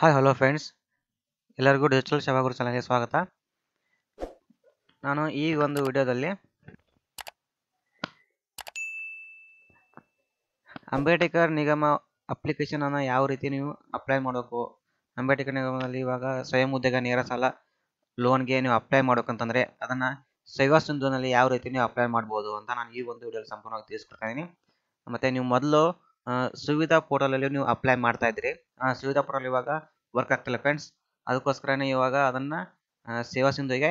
hi hello friends ಎಲ್ಲರಿಗೂ digital Sevaguru ಚಾನಲ್ಗೆ ಸ್ವಾಗತ ನಾನು ಈ ಒಂದು ವಿಡಿಯೋದಲ್ಲಿ ಅಂಬೇಡ್ಕರ್ ನಿಗಮ ಅಪ್ಲಿಕೇಶನನ್ನು ಯಾವ ರೀತಿ ನೀವು ಅಪ್ಲೈ ಮಾಡಬೇಕು ಅಂಬೇಡ್ಕರ್ ನಿಗಮದಲ್ಲಿ ಇವಾಗ ಸ್ವಯಂ ಉದ್ಯೋಗ ನೇರ ಸಾಲ ಲೋನ್ಗೆ ನೀವು ಅಪ್ಲೈ ಮಾಡಬೇಕಂತಂದರೆ ಅದನ್ನು ಸೇವಾ ಸಿಂಧುನಲ್ಲಿ ಯಾವ ರೀತಿ ನೀವು ಅಪ್ಲೈ ಮಾಡ್ಬೋದು ಅಂತ ನಾನು ಈ ಒಂದು ವಿಡಿಯೋದಲ್ಲಿ ಸಂಪೂರ್ಣವಾಗಿ ತಿಳಿಸ್ಕೊಡ್ತಾ ಮತ್ತು ನೀವು ಮೊದಲು ಸುವಿಧಾ ಪೋರ್ಟಲಲ್ಲಿ ನೀವು ಅಪ್ಲೈ ಮಾಡ್ತಾ ಇದ್ರಿ ಸುವಿಧಾ ಪೋರ್ಟಲ್ ಇವಾಗ ವರ್ಕ್ ಆಗ್ತಿಲ್ಲ ಫ್ರೆಂಡ್ಸ್ ಅದಕ್ಕೋಸ್ಕರನೇ ಇವಾಗ ಅದನ್ನು ಸೇವಾ ಸಿಂಧುಗೆ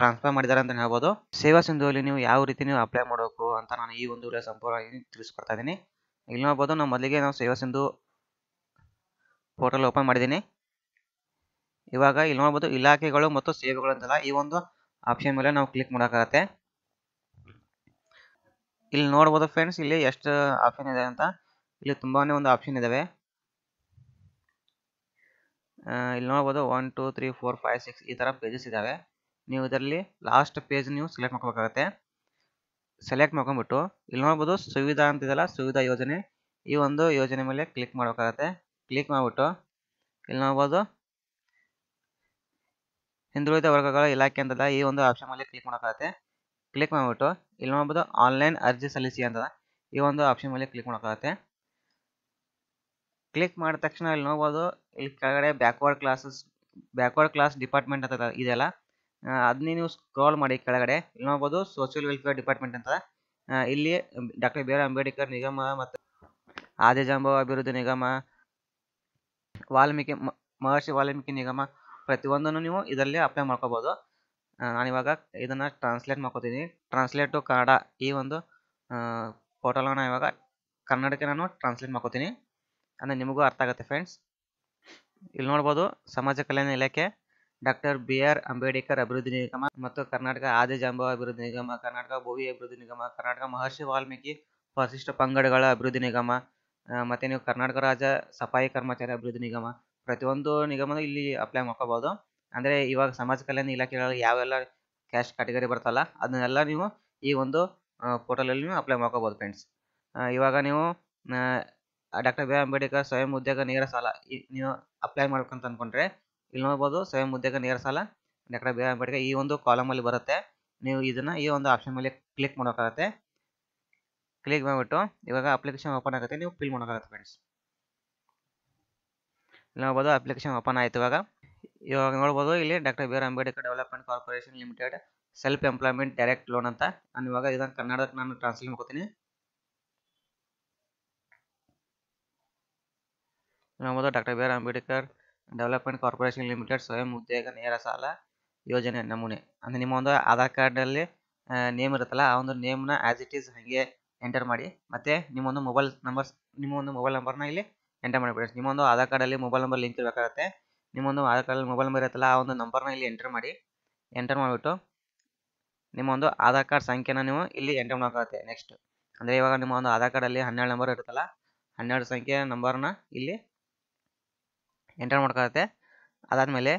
ಟ್ರಾನ್ಸ್ಫರ್ ಮಾಡಿದ್ದಾರೆ ಅಂತ ಹೇಳ್ಬೋದು ಸೇವಾ ಸಿಂಧುವಲ್ಲಿ ನೀವು ಯಾವ ರೀತಿ ನೀವು ಅಪ್ಲೈ ಮಾಡಬೇಕು ಅಂತ ನಾನು ಈ ಒಂದು ವಿಡಿಯೋ ಸಂಪೂರ್ಣವಾಗಿ ತಿಳಿಸ್ಕೊಡ್ತಾ ಇದ್ದೀನಿ ಇಲ್ಲಿ ನೋಡ್ಬೋದು ನಾವು ಮೊದಲಿಗೆ ನಾವು ಸೇವಾ ಸಿಂಧು ಪೋರ್ಟಲ್ ಓಪನ್ ಮಾಡಿದ್ದೀನಿ ಇವಾಗ ಇಲ್ಲಿ ನೋಡ್ಬೋದು ಇಲಾಖೆಗಳು ಮತ್ತು ಸೇವೆಗಳು ಅಂತಲ್ಲ ಈ ಒಂದು ಆಪ್ಷನ್ ಮೇಲೆ ನಾವು ಕ್ಲಿಕ್ ಮಾಡೋಕ್ಕಾಗತ್ತೆ ಇಲ್ಲಿ ನೋಡ್ಬೋದು ಫ್ರೆಂಡ್ಸ್ ಇಲ್ಲಿ ಎಷ್ಟು ಆಪ್ಷನ್ ಇದೆ ಅಂತ ಇಲ್ಲಿ ತುಂಬಾ ಒಂದು ಆಪ್ಷನ್ ಇದ್ದಾವೆ ಇಲ್ಲಿ ನೋಡ್ಬೋದು one two three four five six ಈ ಥರ ಪೇಜಸ್ ಇದ್ದಾವೆ ನೀವು ಇದರಲ್ಲಿ ಲಾಸ್ಟ್ ಪೇಜ್ ನೀವು ಸೆಲೆಕ್ಟ್ ಮಾಡ್ಕೋಬೇಕಾಗತ್ತೆ ಸೆಲೆಕ್ಟ್ ಮಾಡ್ಕೊಂಡ್ಬಿಟ್ಟು ಇಲ್ಲಿ ನೋಡ್ಬೋದು ಸುವಿಧಾ ಅಂತಿದೆಲ್ಲ ಸುವಿಧಾ ಯೋಜನೆ ಈ ಒಂದು ಯೋಜನೆ ಮೇಲೆ ಕ್ಲಿಕ್ ಮಾಡಬೇಕಾಗತ್ತೆ ಕ್ಲಿಕ್ ಮಾಡಿಬಿಟ್ಟು ಇಲ್ಲಿ ನೋಡ್ಬೋದು ಹಿಂದುಳಿದ ವರ್ಗಗಳ ಇಲಾಖೆ ಅಂತದ ಈ ಒಂದು ಆಪ್ಷನ್ ಮೇಲೆ ಕ್ಲಿಕ್ ಮಾಡೋಕ್ಕಾಗತ್ತೆ ಕ್ಲಿಕ್ ಮಾಡಿಬಿಟ್ಟು ಇಲ್ಲಿ ನೋಡ್ಬೋದು ಆನ್ಲೈನ್ ಅರ್ಜಿ ಸಲ್ಲಿಸಿ ಅಂತದ ಈ ಒಂದು ಆಪ್ಷನ್ ಮೇಲೆ ಕ್ಲಿಕ್ ಮಾಡೋಕ್ಕಾಗತ್ತೆ ಕ್ಲಿಕ್ ಮಾಡಿದ ತಕ್ಷಣ ಇಲ್ಲಿ ನೋಡ್ಬೋದು ಇಲ್ಲಿ ಕೆಳಗಡೆ backward classes backward class department ಅಂತ ಇದೆಲ್ಲ ಅದನ್ನೇ ನೀವು ಸ್ಕ್ರಾಲ್ ಮಾಡಿ ಕೆಳಗಡೆ ಇಲ್ಲಿ ನೋಡ್ಬೋದು ಸೋಷಿಯಲ್ ವೆಲ್ಫೇರ್ ಡಿಪಾರ್ಟ್ಮೆಂಟ್ ಅಂತ ಇಲ್ಲಿ ಡಾಕ್ಟರ್ ಬಿ ಆರ್ ಅಂಬೇಡ್ಕರ್ ನಿಗಮ ಮತ್ತು ಆದಿಜಾಂಬವ ಅಭಿವೃದ್ಧಿ ನಿಗಮ ವಾಲ್ಮೀಕಿ ಮಹರ್ಷಿ ವಾಲ್ಮೀಕಿ ನಿಗಮ ಪ್ರತಿಯೊಂದನ್ನು ನೀವು ಇದರಲ್ಲಿ ಅಪ್ಲೈ ನಾನು ಇವಾಗ ಇದನ್ನು ಟ್ರಾನ್ಸ್ಲೇಟ್ ಮಾಡ್ಕೋತೀನಿ ಟ್ರಾನ್ಸ್ಲೇಟ್ ಟು ಕನ್ನಡ ಈ ಒಂದು ಪೋರ್ಟಲ್ನ ಇವಾಗ ಕನ್ನಡಕ್ಕೆ ನಾನು ಟ್ರಾನ್ಸ್ಲೇಟ್ ಮಾಡ್ಕೋತೀನಿ ಅಂದರೆ ನಿಮಗೂ ಅರ್ಥ ಆಗುತ್ತೆ ಫ್ರೆಂಡ್ಸ್ ಇಲ್ಲಿ ನೋಡ್ಬೋದು ಸಮಾಜ ಕಲ್ಯಾಣ ಇಲಾಖೆ ಡಾಕ್ಟರ್ ಬಿ ಆರ್ ಅಂಬೇಡ್ಕರ್ ಅಭಿವೃದ್ಧಿ ನಿಗಮ ಮತ್ತು ಕರ್ನಾಟಕ ಆದಿಜಾಂಬ ಅಭಿವೃದ್ಧಿ ನಿಗಮ ಕರ್ನಾಟಕ ಭೂವಿ ಅಭಿವೃದ್ಧಿ ನಿಗಮ ಕರ್ನಾಟಕ ಮಹರ್ಷಿ ವಾಲ್ಮೀಕಿ ಪರಿಶಿಷ್ಟ ಪಂಗಡಗಳ ಅಭಿವೃದ್ಧಿ ನಿಗಮ ಮತ್ತು ನೀವು ಕರ್ನಾಟಕ ರಾಜ್ಯ ಸಫಾಯಿ ಕರ್ಮಚಾರಿ ಅಭಿವೃದ್ಧಿ ನಿಗಮ ಪ್ರತಿಯೊಂದು ನಿಗಮನೂ ಇಲ್ಲಿ ಅಪ್ಲೈ ಮಾಡ್ಕೋಬೋದು ಅಂದರೆ ಇವಾಗ ಸಮಾಜ ಕಲ್ಯಾಣ ಇಲಾಖೆಗಳಲ್ಲಿ ಯಾವೆಲ್ಲ ಕ್ಯಾಶ್ ಕ್ಯಾಟಗರಿ ಬರ್ತಲ್ಲ ಅದನ್ನೆಲ್ಲ ನೀವು ಈ ಒಂದು ಪೋರ್ಟಲಲ್ಲಿ ನೀವು ಅಪ್ಲೈ ಮಾಡ್ಕೋಬೋದು ಫ್ರೆಂಡ್ಸ್ ಇವಾಗ ನೀವು ಡಾಕ್ಟರ್ ಬಿ ಅಂಬೇಡ್ಕರ್ ಸ್ವಯಂ ಉದ್ಯೋಗ ನೇರ ಸಾಲ ನೀವು ಅಪ್ಲೈ ಮಾಡ್ಬೇಕಂತ ಅನ್ಕೊಂಡ್ರೆ ಇಲ್ಲಿ ನೋಡ್ಬೋದು ಸ್ವಯಂ ಉದ್ಯೋಗ ನೇರ ಸಾಲ ಡಾಕ್ಟರ್ ಬಿ ಆರ್ ಅಂಬೇಡ್ಕರ್ ಈ ಒಂದು ಕಾಲಮಲ್ಲಿ ಬರುತ್ತೆ ನೀವು ಇದನ್ನು ಈ ಒಂದು ಆಪ್ಷನ್ ಮೇಲೆ ಕ್ಲಿಕ್ ಮಾಡೋಕ್ಕಾಗತ್ತೆ ಕ್ಲಿಕ್ ಮಾಡಿಬಿಟ್ಟು ಇವಾಗ ಅಪ್ಲಿಕೇಶನ್ ಓಪನ್ ಆಗುತ್ತೆ ನೀವು ಫಿಲ್ ಮಾಡೋಕ್ಕಾಗತ್ತೆ ಫ್ರೆಂಡ್ಸ್ ಇಲ್ಲಿ ನೋಡ್ಬೋದು ಅಪ್ಲಿಕೇಶನ್ ಓಪನ್ ಆಯ್ತು ಇವಾಗ ಇವಾಗ ನೋಡ್ಬೋದು ಇಲ್ಲಿ doctor B R Ambedkar development corporation limited self employment direct loan ಅಂತ ನಾನು ಇವಾಗ ಇದನ್ನು ಕನ್ನಡಕ್ಕೆ ನಾನು ಟ್ರಾನ್ಸ್ಲೇಟ್ ಮಾಡ್ಕೋತೀನಿ ಎಂಬುದು doctor B R Ambedkar development corporation limited ಸ್ವಯಂ ಉದ್ಯೋಗ ನೇರ ಸಾಲ ಯೋಜನೆ ನಮೂನೆ ಅಂದರೆ ನಿಮ್ಮ ಒಂದು ಆಧಾರ್ ಕಾರ್ಡಲ್ಲಿ ನೇಮ್ ಇರುತ್ತಲ್ಲ ಆ ಒಂದು ನೇಮ್ನ ಆ್ಯಸ್ ಇಟ್ ಈಸ್ ಹಾಗೆ ಎಂಟರ್ ಮಾಡಿ ಮತ್ತು ನಿಮ್ಮೊಂದು ಮೊಬೈಲ್ ನಂಬರ್ಸ್ ನಿಮ್ಮೊಂದು ಮೊಬೈಲ್ ನಂಬರ್ನ ಇಲ್ಲಿ ಎಂಟರ್ ಮಾಡಿಬಿಡಿ ನಿಮ್ಮೊಂದು ಆಧಾರ್ ಕಾರ್ಡಲ್ಲಿ ಮೊಬೈಲ್ ನಂಬರ್ ಲಿಂಕ್ ಇರಬೇಕಾಗುತ್ತೆ ನಿಮ್ಮೊಂದು ಆಧಾರ್ ಕಾರ್ಡಲ್ಲಿ ಮೊಬೈಲ್ ನಂಬರ್ ಇರುತ್ತಲ್ಲ ಆ ಒಂದು ನಂಬರ್ನ ಇಲ್ಲಿ ಎಂಟರ್ ಮಾಡಿ ಎಂಟರ್ ಮಾಡಿಬಿಟ್ಟು ನಿಮ್ಮೊಂದು ಆಧಾರ್ ಕಾರ್ಡ್ ಸಂಖ್ಯೆನ ನೀವು ಇಲ್ಲಿ ಎಂಟರ್ ಮಾಡೋಕ್ಕಾಗುತ್ತೆ ನೆಕ್ಸ್ಟ್ ಅಂದರೆ ಇವಾಗ ನಿಮ್ಮ ಒಂದು ಆಧಾರ್ ಕಾರ್ಡಲ್ಲಿ ಹನ್ನೆರಡು ನಂಬರ್ ಇರುತ್ತಲ್ಲ ಹನ್ನೆರಡು ಸಂಖ್ಯೆ ನಂಬರ್ನ ಇಲ್ಲಿ ಎಂಟರ್ ಮಾಡ್ಕೊಳತ್ತೆ ಅದಾದಮೇಲೆ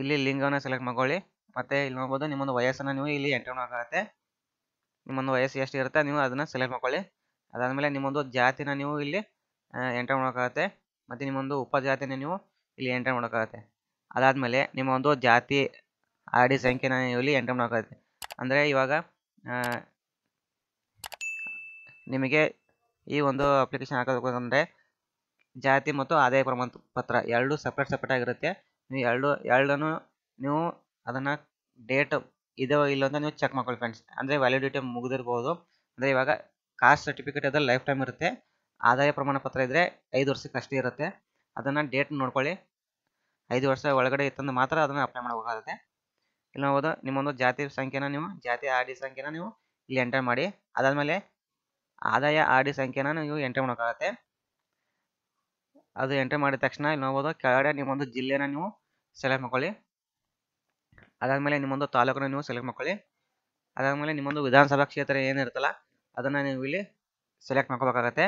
ಇಲ್ಲಿ ಲಿಂಗವನ್ನು ಸೆಲೆಕ್ಟ್ ಮಾಡ್ಕೊಳ್ಳಿ ಮತ್ತು ಇಲ್ಲಿ ನೋಡ್ಬೋದು ನಿಮ್ಮೊಂದು ವಯಸ್ಸನ್ನು ನೀವು ಇಲ್ಲಿ ಎಂಟರ್ ಮಾಡ್ಕೊಳತ್ತೆ ನಿಮ್ಮೊಂದು ವಯಸ್ಸು ಎಷ್ಟು ಇರುತ್ತೆ ನೀವು ಅದನ್ನು ಸೆಲೆಕ್ಟ್ ಮಾಡ್ಕೊಳ್ಳಿ ಅದಾದಮೇಲೆ ನಿಮ್ಮೊಂದು ಜಾತಿನ ನೀವು ಇಲ್ಲಿ ಎಂಟರ್ ಮಾಡೋಕ್ಕಾಗತ್ತೆ ಮತ್ತು ನಿಮ್ಮೊಂದು ಉಪಜಾತಿನ ನೀವು ಇಲ್ಲಿ ಎಂಟರ್ ಮಾಡೋಕ್ಕಾಗತ್ತೆ ಅದಾದಮೇಲೆ ನಿಮ್ಮೊಂದು ಜಾತಿ ಜಾತಿ ಡಿ ಸಂಖ್ಯೆನ ನೀವು ಇಲ್ಲಿ ಎಂಟರ್ ಮಾಡೋಕ್ಕಾಗತ್ತೆ ಅಂದರೆ ಇವಾಗ ನಿಮಗೆ ಈ ಒಂದು ಅಪ್ಲಿಕೇಶನ್ ಹಾಕೋದಕ್ಕೆ ಅಂದರೆ ಜಾತಿ ಮತ್ತು ಆದಾಯ ಪ್ರಮಾಣ ಪತ್ರ ಎರಡು ಸಪ್ರೇಟ್ ಸಪ್ರೇಟ್ ಆಗಿರುತ್ತೆ ನೀವು ಎರಡು ಎರಡನ್ನು ನೀವು ಅದನ್ನು ಡೇಟ್ ಇದೋ ಇಲ್ಲ ಅಂತ ನೀವು ಚೆಕ್ ಮಾಡ್ಕೊಳ್ಳಿ ಫ್ರೆಂಡ್ಸ್ ಅಂದರೆ ವ್ಯಾಲಿಡಿಟಿ ಮುಗಿದಿರ್ಬೋದು ಅಂದರೆ ಇವಾಗ ಕಾಸ್ಟ್ ಸರ್ಟಿಫಿಕೇಟ್ ಇದ್ರೆ ಲೈಫ್ ಟೈಮ್ ಇರುತ್ತೆ ಆದಾಯ ಪ್ರಮಾಣ ಪತ್ರ ಇದ್ದರೆ ಐದು ವರ್ಷಕ್ಕೆ ಅಷ್ಟೇ ಇರುತ್ತೆ ಅದನ್ನು ಡೇಟ್ ನೋಡ್ಕೊಳ್ಳಿ ಐದು ವರ್ಷ ಒಳಗಡೆ ಇತ್ತಂದು ಮಾತ್ರ ಅದನ್ನು ಅಪ್ಲೈ ಮಾಡಬೇಕಾಗುತ್ತೆ ಇಲ್ಲ ಹೋದ ನಿಮ್ಮೊಂದು ಜಾತಿ ಸಂಖ್ಯೆನ ನೀವು ಜಾತಿ ಆರ್ ಡಿ ಸಂಖ್ಯೆನ ನೀವು ಇಲ್ಲಿ ಎಂಟರ್ ಮಾಡಿ ಅದಾದಮೇಲೆ ಆದಾಯ ಆರ್ ಡಿ ಸಂಖ್ಯೆನ ನೀವು ಎಂಟರ್ ಮಾಡೋಕ್ಕಾಗತ್ತೆ ಅದು ಎಂಟ್ರಿ ಮಾಡಿದ ತಕ್ಷಣ ಇಲ್ಲಿ ನೋಡ್ಬೋದು ಕೆಳಗಡೆ ನಿಮ್ಮೊಂದು ಜಿಲ್ಲೆನ ನೀವು ಸೆಲೆಕ್ಟ್ ಮಾಡ್ಕೊಳ್ಳಿ ಅದಾದಮೇಲೆ ನಿಮ್ಮೊಂದು ತಾಲೂಕನ್ನ ನೀವು ಸೆಲೆಕ್ಟ್ ಮಾಡ್ಕೊಳ್ಳಿ ಅದಾದಮೇಲೆ ನಿಮ್ಮೊಂದು ವಿಧಾನಸಭಾ ಕ್ಷೇತ್ರ ಏನಿರುತ್ತಲ್ಲ ಅದನ್ನು ನೀವು ಇಲ್ಲಿ ಸೆಲೆಕ್ಟ್ ಮಾಡ್ಕೋಬೇಕಾಗತ್ತೆ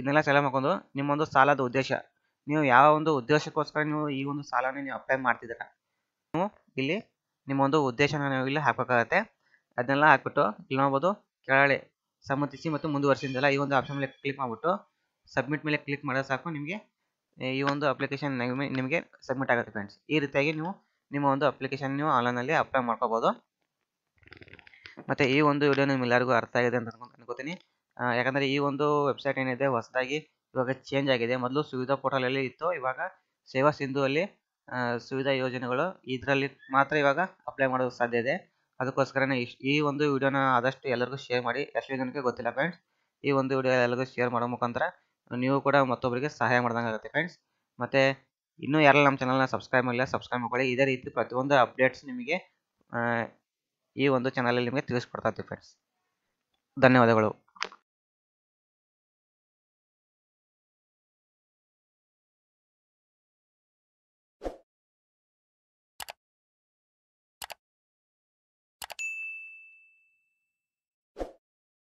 ಇದನ್ನೆಲ್ಲ ಸೆಲೆಕ್ಟ್ ಮಾಡ್ಕೊಂಡು ನಿಮ್ಮೊಂದು ಸಾಲದ ಉದ್ದೇಶ ನೀವು ಯಾವ ಒಂದು ಉದ್ದೇಶಕ್ಕೋಸ್ಕರ ನೀವು ಈ ಒಂದು ಸಾಲನ ನೀವು ಅಪ್ಲೈ ಮಾಡ್ತಿದ್ದೀರ ನೀವು ಇಲ್ಲಿ ನಿಮ್ಮೊಂದು ಉದ್ದೇಶನ ನೀವು ಇಲ್ಲಿ ಹಾಕಬೇಕಾಗತ್ತೆ ಅದನ್ನೆಲ್ಲ ಹಾಕ್ಬಿಟ್ಟು ಇಲ್ಲಿ ನೋಡ್ಬೋದು ಕೆಳಗಡೆ ಸಮ್ಮತಿಸಿ ಮತ್ತು ಮುಂದುವರಿಸಿದ್ದೆಲ್ಲ ಈ ಒಂದು ಆಪ್ಷನ್ ಮೇಲೆ ಕ್ಲಿಕ್ ಮಾಡಿಬಿಟ್ಟು ಸಬ್ಮಿಟ್ ಮೇಲೆ ಕ್ಲಿಕ್ ಮಾಡೋದು ಸಾಕು ನಿಮಗೆ ಈ ಒಂದು ಅಪ್ಲಿಕೇಶನ್ ನಿಮಗೆ ಸಬ್ಮಿಟ್ ಆಗುತ್ತೆ ಫ್ರೆಂಡ್ಸ್ ಈ ರೀತಿಯಾಗಿ ನೀವು ನಿಮ್ಮ ಒಂದು ಅಪ್ಲಿಕೇಶನ್ ನೀವು ಆನ್ಲೈನಲ್ಲಿ ಅಪ್ಲೈ ಮಾಡ್ಕೋಬೋದು ಮತ್ತು ಈ ಒಂದು ವಿಡಿಯೋ ನಿಮ್ಗೆ ಎಲ್ಲರಿಗೂ ಅರ್ಥ ಆಗಿದೆ ಅಂತ ಅನ್ಕೊಂಡು ಅನ್ಕೋತೀನಿ ಯಾಕಂದರೆ ಈ ಒಂದು ವೆಬ್ಸೈಟ್ ಏನಿದೆ ಹೊಸದಾಗಿ ಇವಾಗ ಚೇಂಜ್ ಆಗಿದೆ ಮೊದಲು ಸುವಿಧಾ ಪೋರ್ಟಲಲ್ಲಿ ಇತ್ತು ಇವಾಗ ಸೇವಾ ಸಿಂಧುವಲ್ಲಿ ಸುವಿಧಾ ಯೋಜನೆಗಳು ಇದರಲ್ಲಿ ಮಾತ್ರ ಇವಾಗ ಅಪ್ಲೈ ಮಾಡೋದು ಸಾಧ್ಯ ಇದೆ ಅದಕ್ಕೋಸ್ಕರನೇ ಈ ಒಂದು ವಿಡಿಯೋನ ಆದಷ್ಟು ಎಲ್ಲರಿಗೂ ಶೇರ್ ಮಾಡಿ ಎಷ್ಟು ಜನಕ್ಕೆ ಗೊತ್ತಿಲ್ಲ ಫ್ರೆಂಡ್ಸ್ ಈ ಒಂದು ವಿಡಿಯೋ ಎಲ್ಲರಿಗೂ ಶೇರ್ ಮಾಡೋ ಮುಖಾಂತರ ನೀವು ಕೂಡ ಮತ್ತೊಬ್ಬರಿಗೆ ಸಹಾಯ ಮಾಡ್ದಂಗೆ ಆಗುತ್ತೆ ಫ್ರೆಂಡ್ಸ್ ಮತ್ತು ಇನ್ನೂ ಯಾರೆಲ್ಲ ನಮ್ಮ ಚಾನಲ್ನ ಸಬ್ಸ್ಕ್ರೈಬ್ ಮಾಡಿಲ್ಲ ಸಬ್ಸ್ಕ್ರೈಬ್ ಮಾಡ್ಕೊಳ್ಳಿ ಇದೇ ರೀತಿ ಪ್ರತಿಯೊಂದು ಅಪ್ಡೇಟ್ಸ್ ನಿಮಗೆ ಈ ಒಂದು ಚಾನಲಲ್ಲಿ ನಿಮಗೆ ತಿಳಿಸ್ಕೊಡ್ತಾ ಇರ್ತೀವಿ ಫ್ರೆಂಡ್ಸ್ ಧನ್ಯವಾದಗಳು